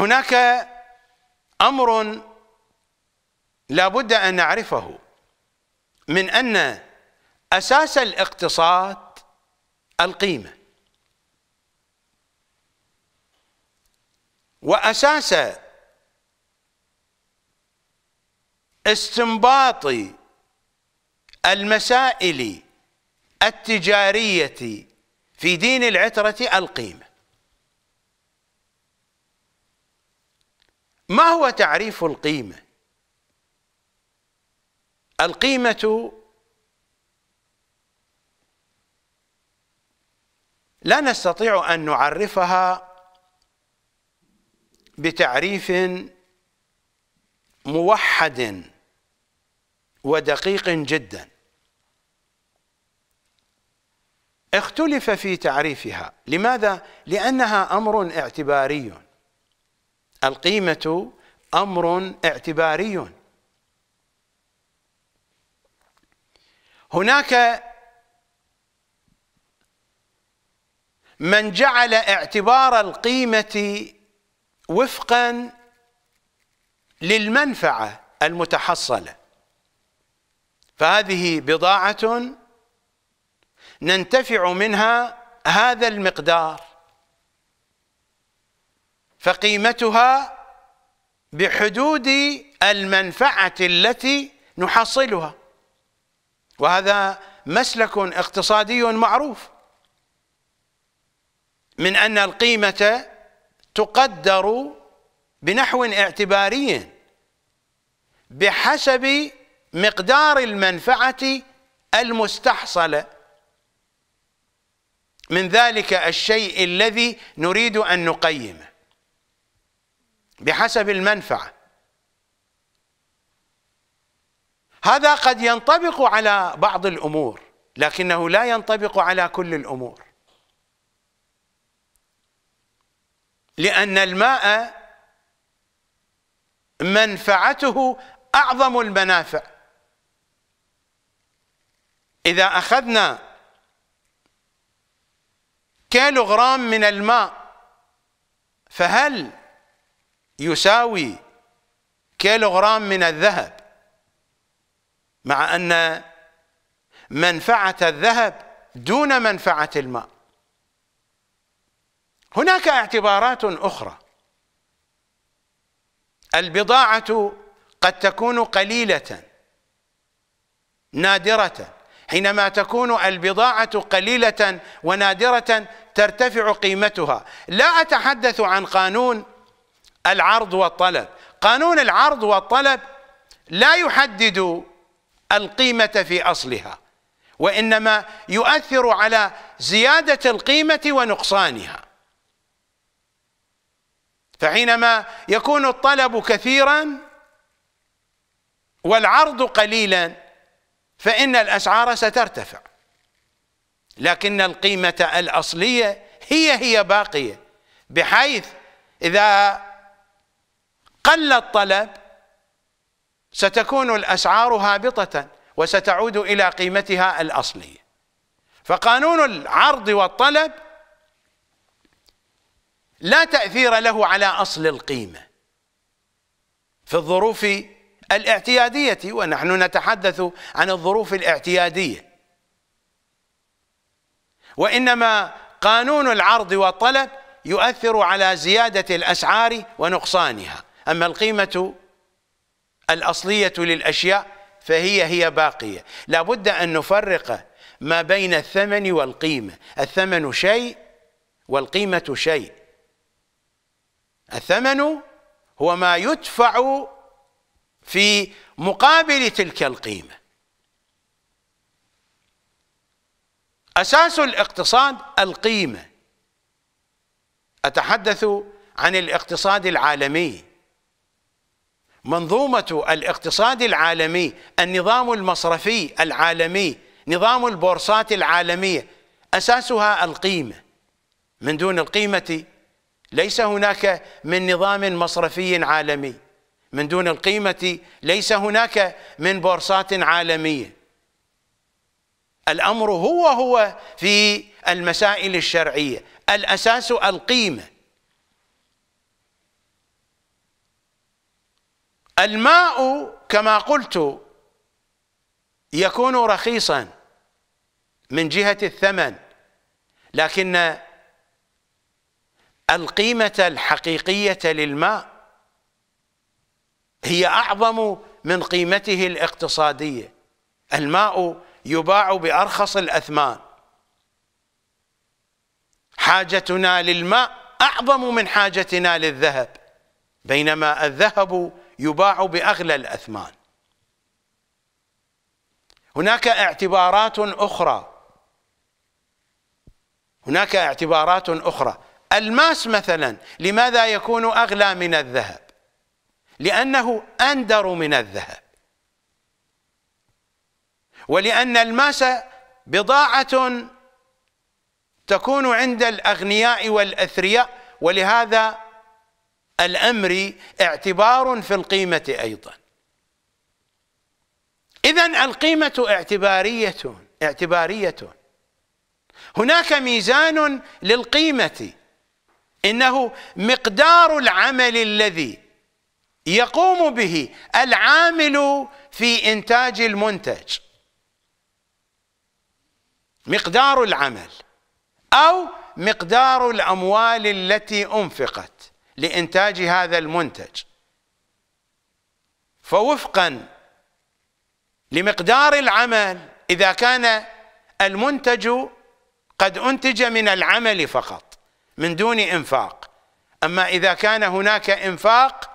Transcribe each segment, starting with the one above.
هناك امر لا بد ان نعرفه من ان اساس الاقتصاد القيمه واساس استنباط المسائل التجاريه في دين العتره القيمه ما هو تعريف القيمة القيمة لا نستطيع أن نعرفها بتعريف موحد ودقيق جدا اختلف في تعريفها لماذا؟ لأنها أمر اعتباري القيمة أمر اعتباري هناك من جعل اعتبار القيمة وفقا للمنفعة المتحصلة فهذه بضاعة ننتفع منها هذا المقدار فقيمتها بحدود المنفعة التي نحصلها وهذا مسلك اقتصادي معروف من أن القيمة تقدر بنحو اعتباري بحسب مقدار المنفعة المستحصلة من ذلك الشيء الذي نريد أن نقيمه بحسب المنفعة هذا قد ينطبق على بعض الأمور لكنه لا ينطبق على كل الأمور لأن الماء منفعته أعظم المنافع إذا أخذنا كيلوغرام من الماء فهل يساوي كيلوغرام من الذهب مع أن منفعة الذهب دون منفعة الماء هناك اعتبارات أخرى البضاعة قد تكون قليلة نادرة حينما تكون البضاعة قليلة ونادرة ترتفع قيمتها لا أتحدث عن قانون العرض والطلب قانون العرض والطلب لا يحدد القيمة في أصلها وإنما يؤثر على زيادة القيمة ونقصانها فحينما يكون الطلب كثيرا والعرض قليلا فإن الأسعار سترتفع لكن القيمة الأصلية هي هي باقية بحيث إذا قل الطلب ستكون الأسعار هابطة وستعود إلى قيمتها الأصلية فقانون العرض والطلب لا تأثير له على أصل القيمة في الظروف الاعتيادية ونحن نتحدث عن الظروف الاعتيادية وإنما قانون العرض والطلب يؤثر على زيادة الأسعار ونقصانها أما القيمة الأصلية للأشياء فهي هي باقية لا بد أن نفرق ما بين الثمن والقيمة الثمن شيء والقيمة شيء الثمن هو ما يدفع في مقابل تلك القيمة أساس الاقتصاد القيمة أتحدث عن الاقتصاد العالمي منظومة الاقتصاد العالمي النظام المصرفي العالمي نظام البورصات العالمية أساسها القيمة من دون القيمة ليس هناك من نظام مصرفي عالمي من دون القيمة ليس هناك من بورصات عالمية الأمر هو هو في المسائل الشرعية الأساس القيمة الماء كما قلت يكون رخيصا من جهة الثمن لكن القيمة الحقيقية للماء هي أعظم من قيمته الاقتصادية الماء يباع بأرخص الأثمان حاجتنا للماء أعظم من حاجتنا للذهب بينما الذهب يباع باغلى الاثمان هناك اعتبارات اخرى هناك اعتبارات اخرى الماس مثلا لماذا يكون اغلى من الذهب لانه اندر من الذهب ولان الماس بضاعه تكون عند الاغنياء والاثرياء ولهذا الأمر اعتبار في القيمة أيضا إذا القيمة اعتبارية اعتبارية هناك ميزان للقيمة إنه مقدار العمل الذي يقوم به العامل في إنتاج المنتج مقدار العمل أو مقدار الأموال التي أنفقت لإنتاج هذا المنتج فوفقا لمقدار العمل إذا كان المنتج قد أنتج من العمل فقط من دون إنفاق أما إذا كان هناك إنفاق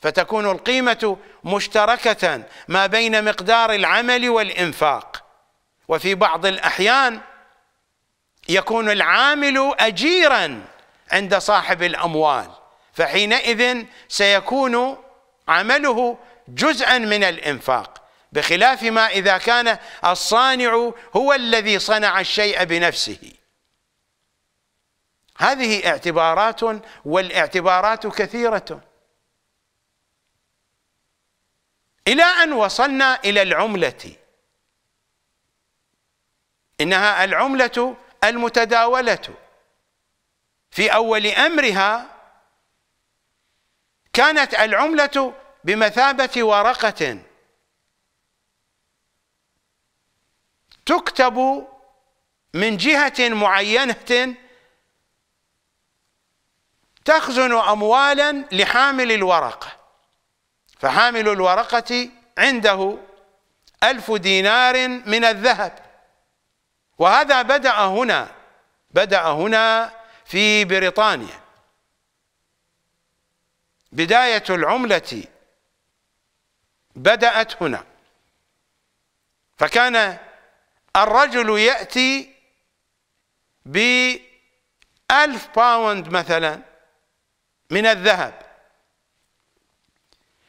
فتكون القيمة مشتركة ما بين مقدار العمل والإنفاق وفي بعض الأحيان يكون العامل أجيراً عند صاحب الأموال فحينئذ سيكون عمله جزءا من الإنفاق بخلاف ما إذا كان الصانع هو الذي صنع الشيء بنفسه هذه اعتبارات والاعتبارات كثيرة إلى أن وصلنا إلى العملة إنها العملة المتداولة في اول امرها كانت العمله بمثابه ورقه تكتب من جهه معينه تخزن اموالا لحامل الورقه فحامل الورقه عنده ألف دينار من الذهب وهذا بدأ هنا بدأ هنا في بريطانيا بداية العملة بدأت هنا فكان الرجل يأتي بألف باوند مثلا من الذهب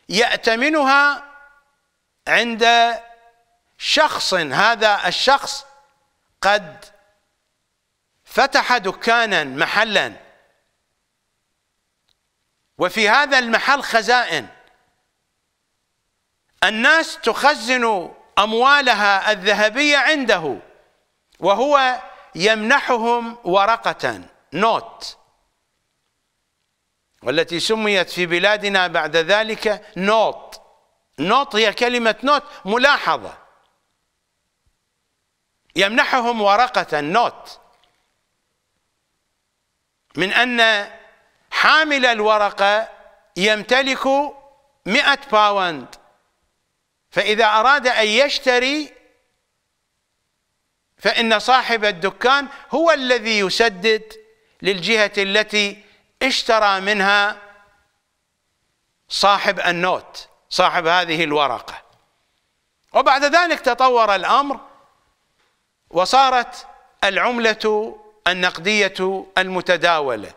يأتمنها عند شخص هذا الشخص قد فتح دكانا محلا وفي هذا المحل خزائن الناس تخزن اموالها الذهبيه عنده وهو يمنحهم ورقه نوت والتي سميت في بلادنا بعد ذلك نوت نوت هي كلمه نوت ملاحظه يمنحهم ورقه نوت من أن حامل الورقة يمتلك مئة باوند فإذا أراد أن يشتري فإن صاحب الدكان هو الذي يسدد للجهة التي اشترى منها صاحب النوت صاحب هذه الورقة وبعد ذلك تطور الأمر وصارت العملة النقدية المتداولة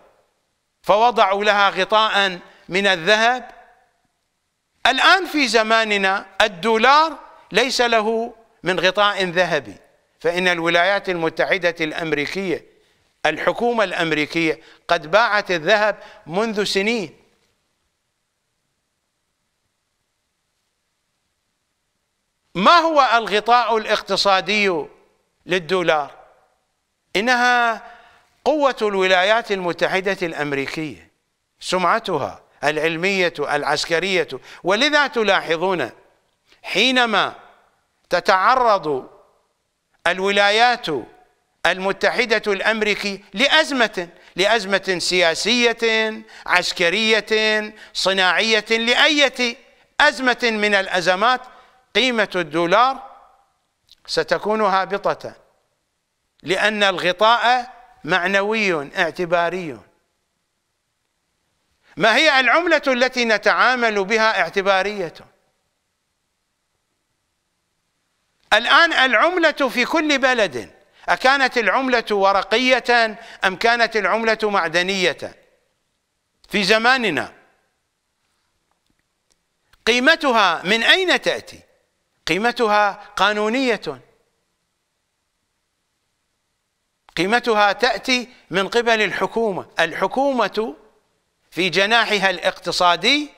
فوضعوا لها غطاء من الذهب الآن في زماننا الدولار ليس له من غطاء ذهبي فإن الولايات المتحدة الأمريكية الحكومة الأمريكية قد باعت الذهب منذ سنين ما هو الغطاء الاقتصادي للدولار إنها قوة الولايات المتحدة الأمريكية سمعتها العلمية العسكرية ولذا تلاحظون حينما تتعرض الولايات المتحدة الأمريكية لأزمة لأزمة سياسية عسكرية صناعية لأية أزمة من الأزمات قيمة الدولار ستكون هابطة لأن الغطاء معنوي اعتباري ما هي العملة التي نتعامل بها اعتبارية الآن العملة في كل بلد أكانت العملة ورقية أم كانت العملة معدنية في زماننا قيمتها من أين تأتي قيمتها قانونية قيمتها تأتي من قبل الحكومة الحكومة في جناحها الاقتصادي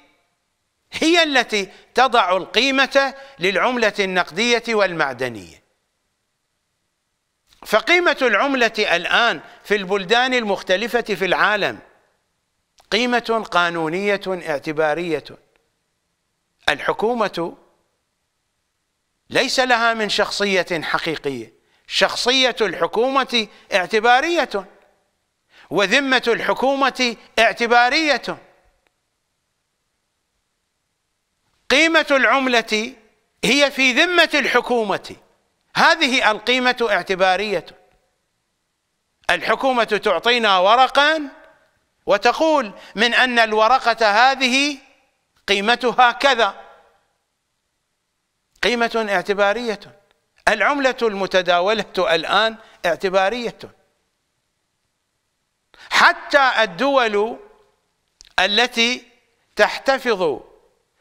هي التي تضع القيمة للعملة النقدية والمعدنية فقيمة العملة الآن في البلدان المختلفة في العالم قيمة قانونية اعتبارية الحكومة ليس لها من شخصية حقيقية شخصية الحكومة اعتبارية وذمة الحكومة اعتبارية قيمة العملة هي في ذمة الحكومة هذه القيمة اعتبارية الحكومة تعطينا ورقا وتقول من أن الورقة هذه قيمتها كذا قيمة اعتبارية العملة المتداولة الآن اعتبارية حتى الدول التي تحتفظ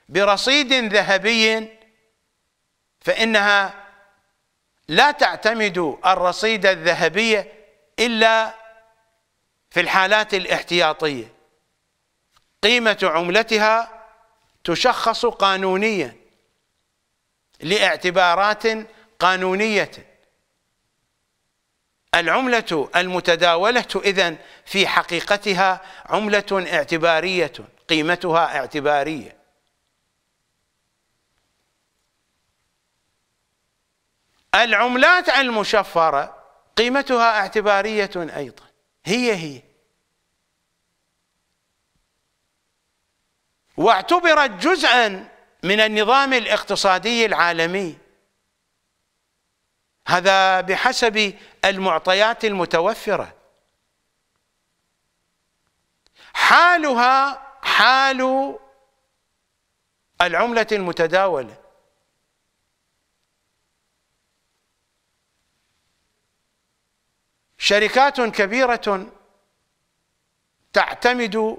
برصيد ذهبي فإنها لا تعتمد الرصيد الذهبي إلا في الحالات الاحتياطية قيمة عملتها تشخص قانونيا لاعتبارات قانونية العملة المتداولة إذن في حقيقتها عملة اعتبارية قيمتها اعتبارية العملات المشفرة قيمتها اعتبارية أيضا هي هي واعتبرت جزءا من النظام الاقتصادي العالمي هذا بحسب المعطيات المتوفرة حالها حال العملة المتداولة شركات كبيرة تعتمد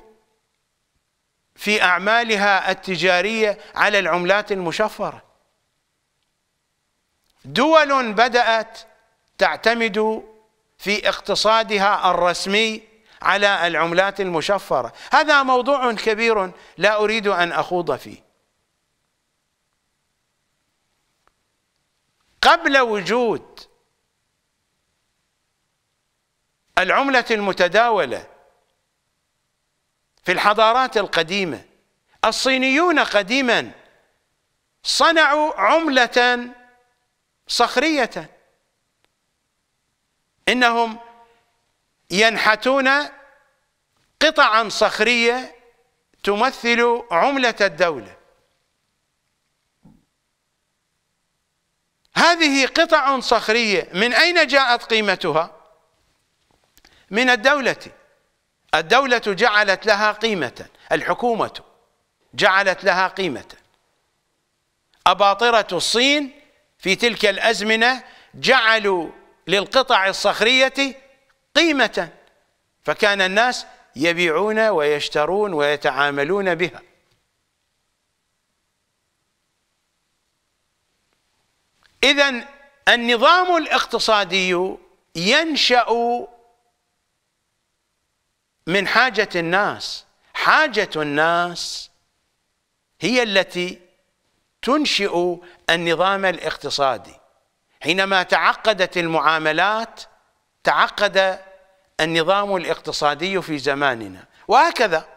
في أعمالها التجارية على العملات المشفرة دول بدأت تعتمد في اقتصادها الرسمي على العملات المشفرة هذا موضوع كبير لا أريد أن أخوض فيه قبل وجود العملة المتداولة في الحضارات القديمة الصينيون قديما صنعوا عملة صخرية إنهم ينحتون قطعا صخرية تمثل عملة الدولة هذه قطع صخرية من أين جاءت قيمتها؟ من الدولة الدولة جعلت لها قيمة الحكومة جعلت لها قيمة أباطرة الصين في تلك الأزمنة جعلوا للقطع الصخرية قيمة فكان الناس يبيعون ويشترون ويتعاملون بها إذا النظام الاقتصادي ينشأ من حاجة الناس حاجة الناس هي التي تنشئ النظام الاقتصادي حينما تعقدت المعاملات تعقد النظام الاقتصادي في زماننا وهكذا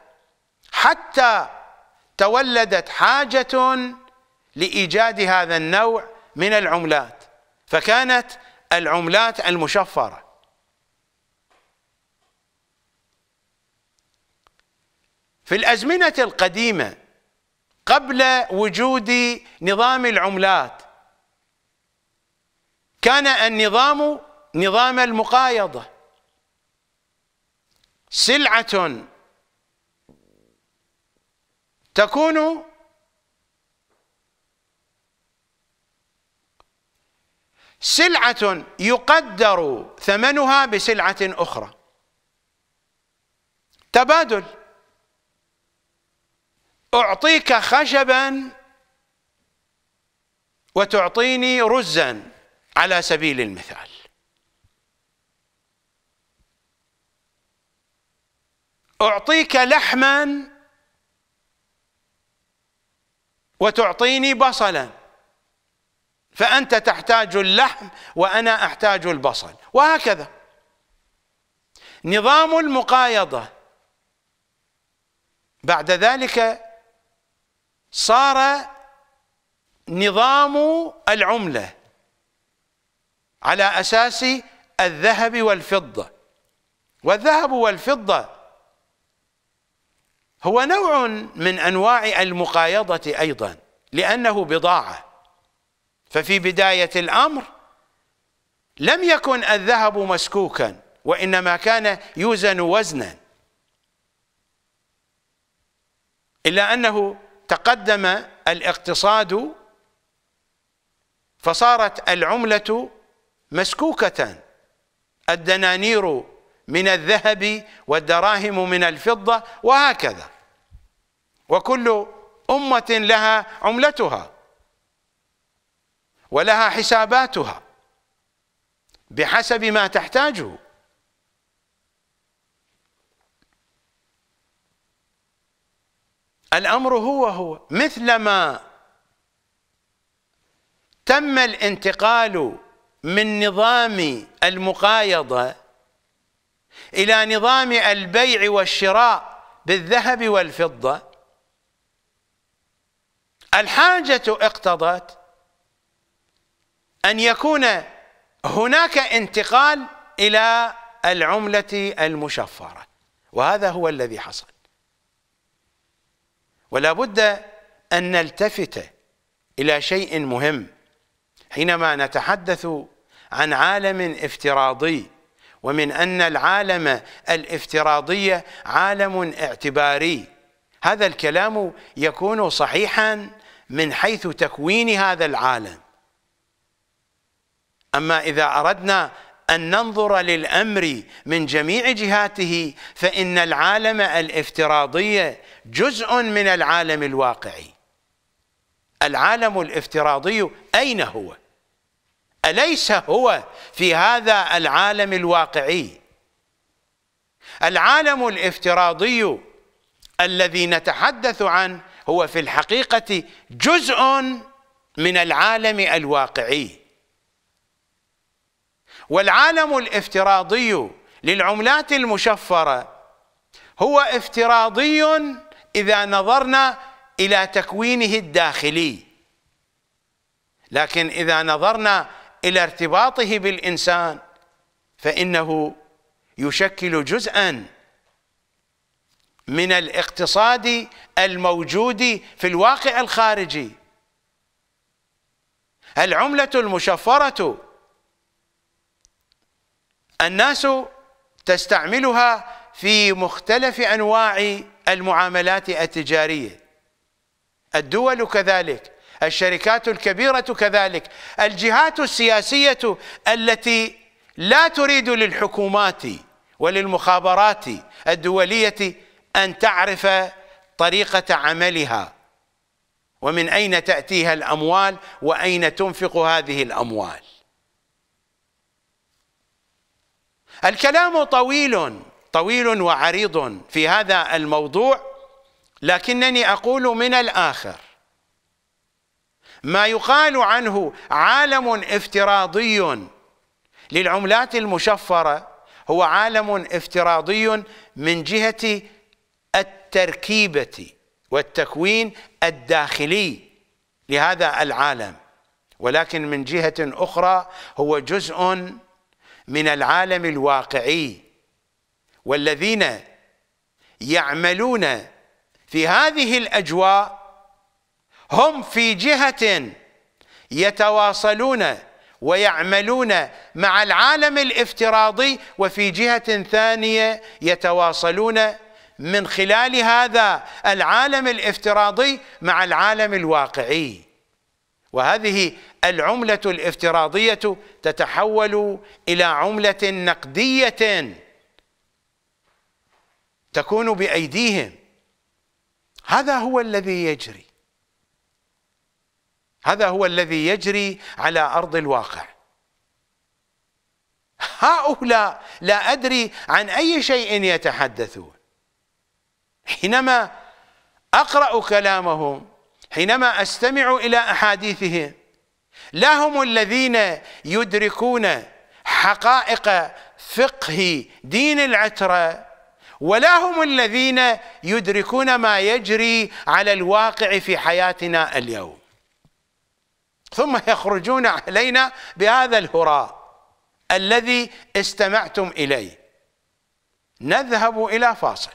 حتى تولدت حاجة لإيجاد هذا النوع من العملات فكانت العملات المشفرة في الأزمنة القديمة قبل وجود نظام العملات كان النظام نظام المقايضة سلعة تكون سلعة يقدر ثمنها بسلعة أخرى تبادل أعطيك خشبا وتعطيني رزا على سبيل المثال أعطيك لحما وتعطيني بصلا فأنت تحتاج اللحم وأنا أحتاج البصل وهكذا نظام المقايضة بعد ذلك صار نظام العملة على أساس الذهب والفضة والذهب والفضة هو نوع من أنواع المقايضة أيضا لأنه بضاعة ففي بداية الأمر لم يكن الذهب مسكوكا وإنما كان يوزن وزنا إلا أنه تقدم الاقتصاد فصارت العملة مسكوكة الدنانير من الذهب والدراهم من الفضة وهكذا وكل أمة لها عملتها ولها حساباتها بحسب ما تحتاجه الأمر هو هو مثلما تم الانتقال من نظام المقايضة إلى نظام البيع والشراء بالذهب والفضة الحاجة اقتضت أن يكون هناك انتقال إلى العملة المشفرة وهذا هو الذي حصل ولا بد أن نلتفت إلى شيء مهم حينما نتحدث عن عالم افتراضي ومن أن العالم الافتراضي عالم اعتباري هذا الكلام يكون صحيحا من حيث تكوين هذا العالم أما إذا أردنا أن ننظر للأمر من جميع جهاته فإن العالم الافتراضي جزء من العالم الواقعي العالم الافتراضي أين هو؟ أليس هو في هذا العالم الواقعي؟ العالم الافتراضي الذي نتحدث عنه هو في الحقيقة جزء من العالم الواقعي والعالم الافتراضي للعملات المشفرة هو افتراضي إذا نظرنا إلى تكوينه الداخلي لكن إذا نظرنا إلى ارتباطه بالإنسان فإنه يشكل جزءا من الاقتصاد الموجود في الواقع الخارجي العملة المشفرة الناس تستعملها في مختلف انواع المعاملات التجاريه الدول كذلك الشركات الكبيره كذلك الجهات السياسيه التي لا تريد للحكومات وللمخابرات الدوليه ان تعرف طريقه عملها ومن اين تاتيها الاموال واين تنفق هذه الاموال الكلام طويل طويل وعريض في هذا الموضوع لكنني أقول من الآخر ما يقال عنه عالم افتراضي للعملات المشفرة هو عالم افتراضي من جهة التركيبة والتكوين الداخلي لهذا العالم ولكن من جهة أخرى هو جزء من العالم الواقعي والذين يعملون في هذه الأجواء هم في جهة يتواصلون ويعملون مع العالم الافتراضي وفي جهة ثانية يتواصلون من خلال هذا العالم الافتراضي مع العالم الواقعي وهذه العملة الافتراضية تتحول إلى عملة نقدية تكون بأيديهم هذا هو الذي يجري هذا هو الذي يجري على أرض الواقع هؤلاء لا أدري عن أي شيء يتحدثون حينما أقرأ كلامهم حينما أستمع إلى أحاديثهم لا هم الذين يدركون حقائق فقه دين العترة ولا هم الذين يدركون ما يجري على الواقع في حياتنا اليوم ثم يخرجون علينا بهذا الهراء الذي استمعتم إليه نذهب إلى فاصل